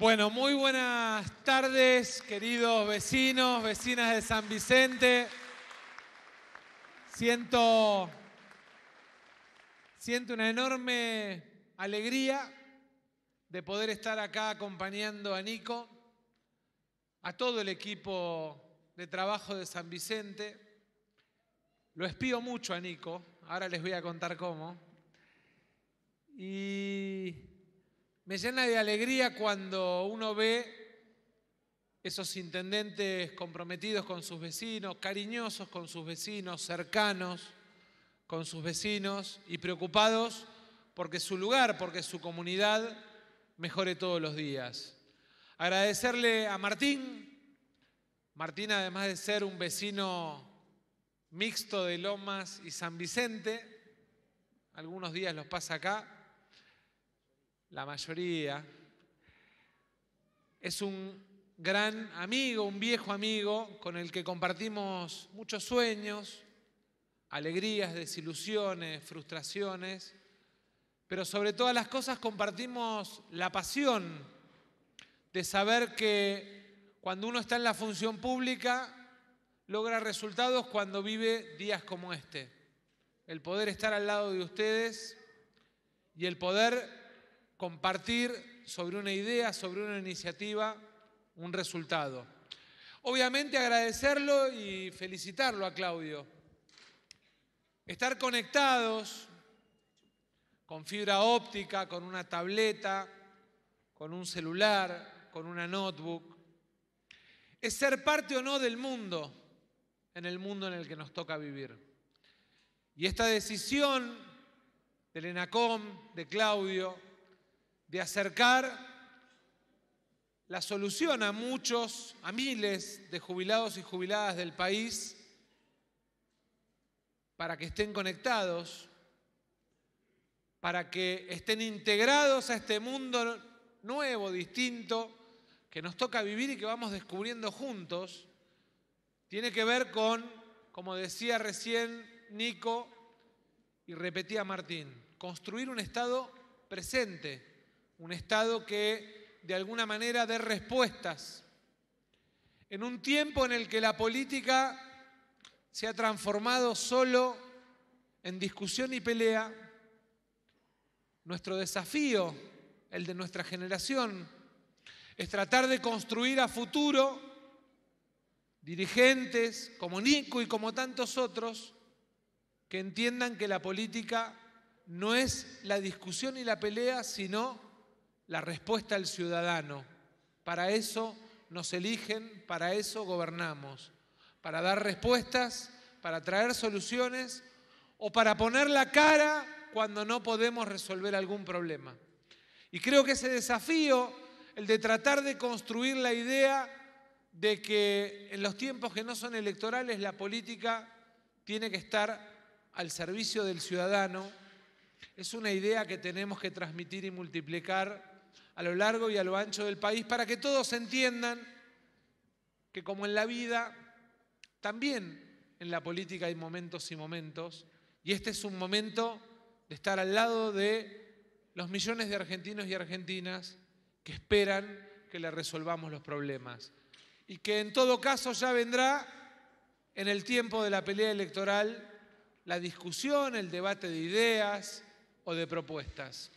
Bueno, muy buenas tardes, queridos vecinos, vecinas de San Vicente. Siento, siento una enorme alegría de poder estar acá acompañando a Nico, a todo el equipo de trabajo de San Vicente. Lo espío mucho a Nico, ahora les voy a contar cómo. Y me llena de alegría cuando uno ve esos intendentes comprometidos con sus vecinos, cariñosos con sus vecinos, cercanos con sus vecinos y preocupados porque su lugar, porque su comunidad mejore todos los días. Agradecerle a Martín. Martín, además de ser un vecino mixto de Lomas y San Vicente, algunos días los pasa acá, la mayoría, es un gran amigo, un viejo amigo con el que compartimos muchos sueños, alegrías, desilusiones, frustraciones, pero sobre todas las cosas compartimos la pasión de saber que cuando uno está en la función pública logra resultados cuando vive días como este. El poder estar al lado de ustedes y el poder compartir sobre una idea, sobre una iniciativa, un resultado. Obviamente agradecerlo y felicitarlo a Claudio. Estar conectados con fibra óptica, con una tableta, con un celular, con una notebook, es ser parte o no del mundo, en el mundo en el que nos toca vivir. Y esta decisión del ENACOM, de Claudio, de acercar la solución a muchos, a miles de jubilados y jubiladas del país para que estén conectados, para que estén integrados a este mundo nuevo, distinto, que nos toca vivir y que vamos descubriendo juntos, tiene que ver con, como decía recién Nico y repetía Martín, construir un estado presente un Estado que de alguna manera dé respuestas, en un tiempo en el que la política se ha transformado solo en discusión y pelea, nuestro desafío, el de nuestra generación, es tratar de construir a futuro dirigentes como Nico y como tantos otros que entiendan que la política no es la discusión y la pelea, sino la respuesta al ciudadano. Para eso nos eligen, para eso gobernamos, para dar respuestas, para traer soluciones o para poner la cara cuando no podemos resolver algún problema. Y creo que ese desafío, el de tratar de construir la idea de que en los tiempos que no son electorales la política tiene que estar al servicio del ciudadano, es una idea que tenemos que transmitir y multiplicar a lo largo y a lo ancho del país para que todos entiendan que como en la vida, también en la política hay momentos y momentos, y este es un momento de estar al lado de los millones de argentinos y argentinas que esperan que le resolvamos los problemas, y que en todo caso ya vendrá en el tiempo de la pelea electoral la discusión, el debate de ideas o de propuestas.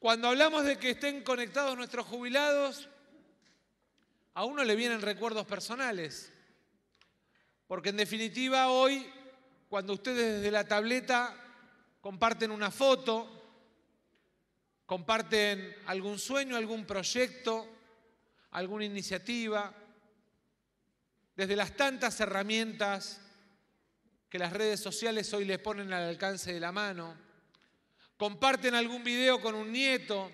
Cuando hablamos de que estén conectados nuestros jubilados, a uno le vienen recuerdos personales. Porque en definitiva hoy, cuando ustedes desde la tableta comparten una foto, comparten algún sueño, algún proyecto, alguna iniciativa, desde las tantas herramientas que las redes sociales hoy les ponen al alcance de la mano, comparten algún video con un nieto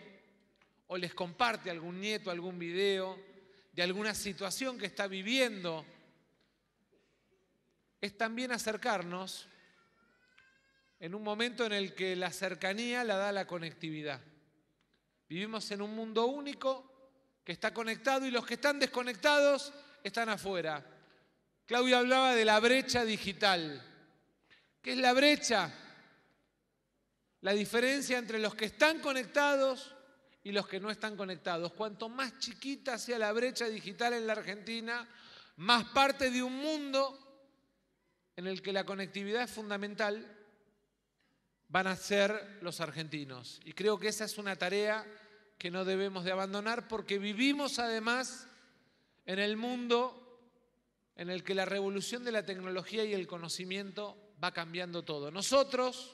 o les comparte algún nieto algún video de alguna situación que está viviendo, es también acercarnos en un momento en el que la cercanía la da la conectividad. Vivimos en un mundo único que está conectado y los que están desconectados están afuera. Claudia hablaba de la brecha digital. ¿Qué es la brecha? la diferencia entre los que están conectados y los que no están conectados. Cuanto más chiquita sea la brecha digital en la Argentina, más parte de un mundo en el que la conectividad es fundamental van a ser los argentinos. Y creo que esa es una tarea que no debemos de abandonar porque vivimos además en el mundo en el que la revolución de la tecnología y el conocimiento va cambiando todo. Nosotros,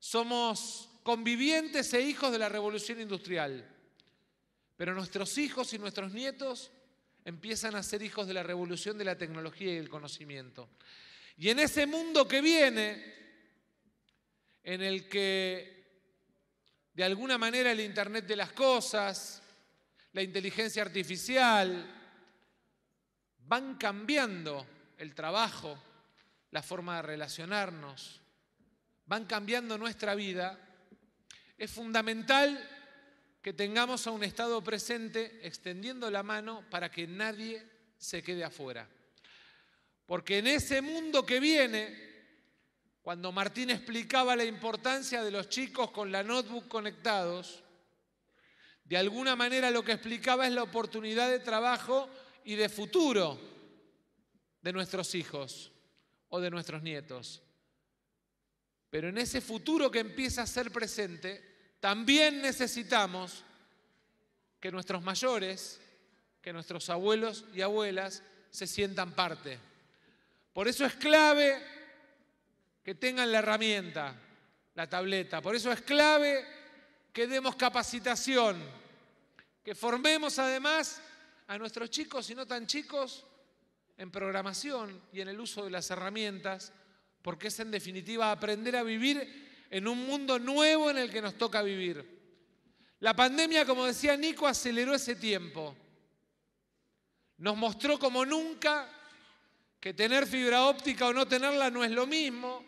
somos convivientes e hijos de la revolución industrial. Pero nuestros hijos y nuestros nietos empiezan a ser hijos de la revolución de la tecnología y el conocimiento. Y en ese mundo que viene, en el que de alguna manera el Internet de las Cosas, la inteligencia artificial, van cambiando el trabajo, la forma de relacionarnos, van cambiando nuestra vida, es fundamental que tengamos a un Estado presente extendiendo la mano para que nadie se quede afuera. Porque en ese mundo que viene, cuando Martín explicaba la importancia de los chicos con la notebook conectados, de alguna manera lo que explicaba es la oportunidad de trabajo y de futuro de nuestros hijos o de nuestros nietos. Pero en ese futuro que empieza a ser presente, también necesitamos que nuestros mayores, que nuestros abuelos y abuelas se sientan parte. Por eso es clave que tengan la herramienta, la tableta. Por eso es clave que demos capacitación, que formemos además a nuestros chicos y no tan chicos en programación y en el uso de las herramientas porque es en definitiva aprender a vivir en un mundo nuevo en el que nos toca vivir. La pandemia, como decía Nico, aceleró ese tiempo. Nos mostró como nunca que tener fibra óptica o no tenerla no es lo mismo,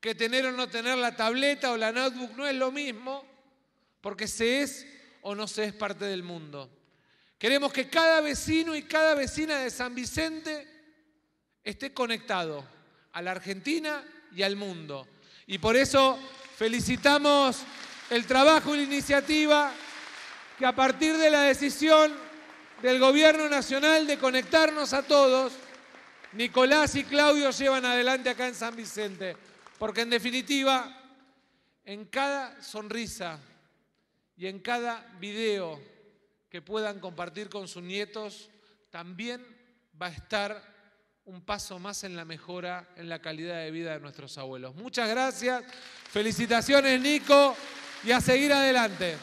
que tener o no tener la tableta o la notebook no es lo mismo, porque se es o no se es parte del mundo. Queremos que cada vecino y cada vecina de San Vicente esté conectado a la Argentina y al mundo. Y por eso felicitamos el trabajo y la iniciativa que a partir de la decisión del Gobierno Nacional de conectarnos a todos, Nicolás y Claudio llevan adelante acá en San Vicente. Porque en definitiva, en cada sonrisa y en cada video que puedan compartir con sus nietos, también va a estar un paso más en la mejora en la calidad de vida de nuestros abuelos. Muchas gracias, felicitaciones Nico y a seguir adelante.